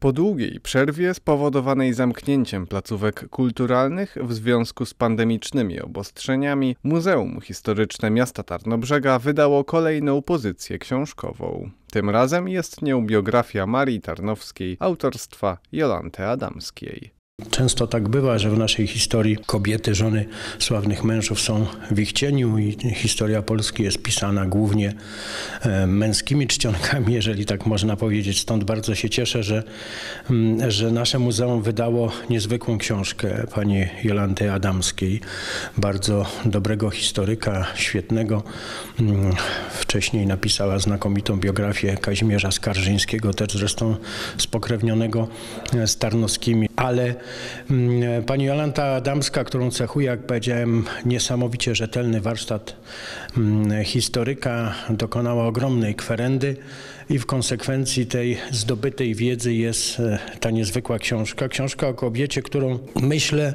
Po długiej przerwie spowodowanej zamknięciem placówek kulturalnych w związku z pandemicznymi obostrzeniami, Muzeum Historyczne Miasta Tarnobrzega wydało kolejną pozycję książkową. Tym razem jest nią biografia Marii Tarnowskiej autorstwa Jolanty Adamskiej. Często tak bywa, że w naszej historii kobiety, żony sławnych mężów są w ich cieniu i historia Polski jest pisana głównie e, męskimi czcionkami, jeżeli tak można powiedzieć. Stąd bardzo się cieszę, że, mm, że nasze muzeum wydało niezwykłą książkę pani Jolanty Adamskiej, bardzo dobrego historyka, świetnego. Mm, wcześniej napisała znakomitą biografię Kazimierza Skarżyńskiego, też zresztą spokrewnionego z e, Tarnowskimi ale mm, pani Jolanta Adamska, którą cechuje, jak powiedziałem, niesamowicie rzetelny warsztat mm, historyka, dokonała ogromnej kwerendy i w konsekwencji tej zdobytej wiedzy jest e, ta niezwykła książka. Książka o kobiecie, którą myślę,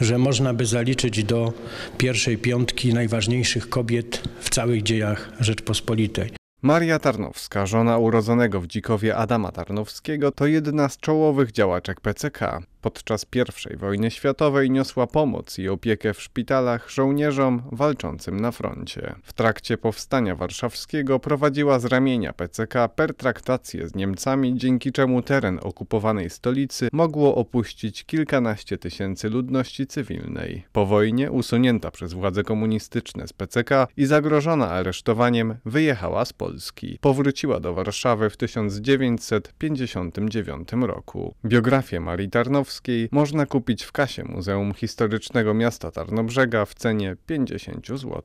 że można by zaliczyć do pierwszej piątki najważniejszych kobiet w całych dziejach Rzeczpospolitej. Maria Tarnowska, żona urodzonego w Dzikowie Adama Tarnowskiego, to jedna z czołowych działaczek PCK. Podczas I wojny światowej niosła pomoc i opiekę w szpitalach żołnierzom walczącym na froncie. W trakcie powstania warszawskiego prowadziła z ramienia PCK pertraktacje z Niemcami, dzięki czemu teren okupowanej stolicy mogło opuścić kilkanaście tysięcy ludności cywilnej. Po wojnie usunięta przez władze komunistyczne z PCK i zagrożona aresztowaniem wyjechała z Polski. Powróciła do Warszawy w 1959 roku. Biografię Marii Tarnowskiej można kupić w kasie Muzeum Historycznego Miasta Tarnobrzega w cenie 50 zł.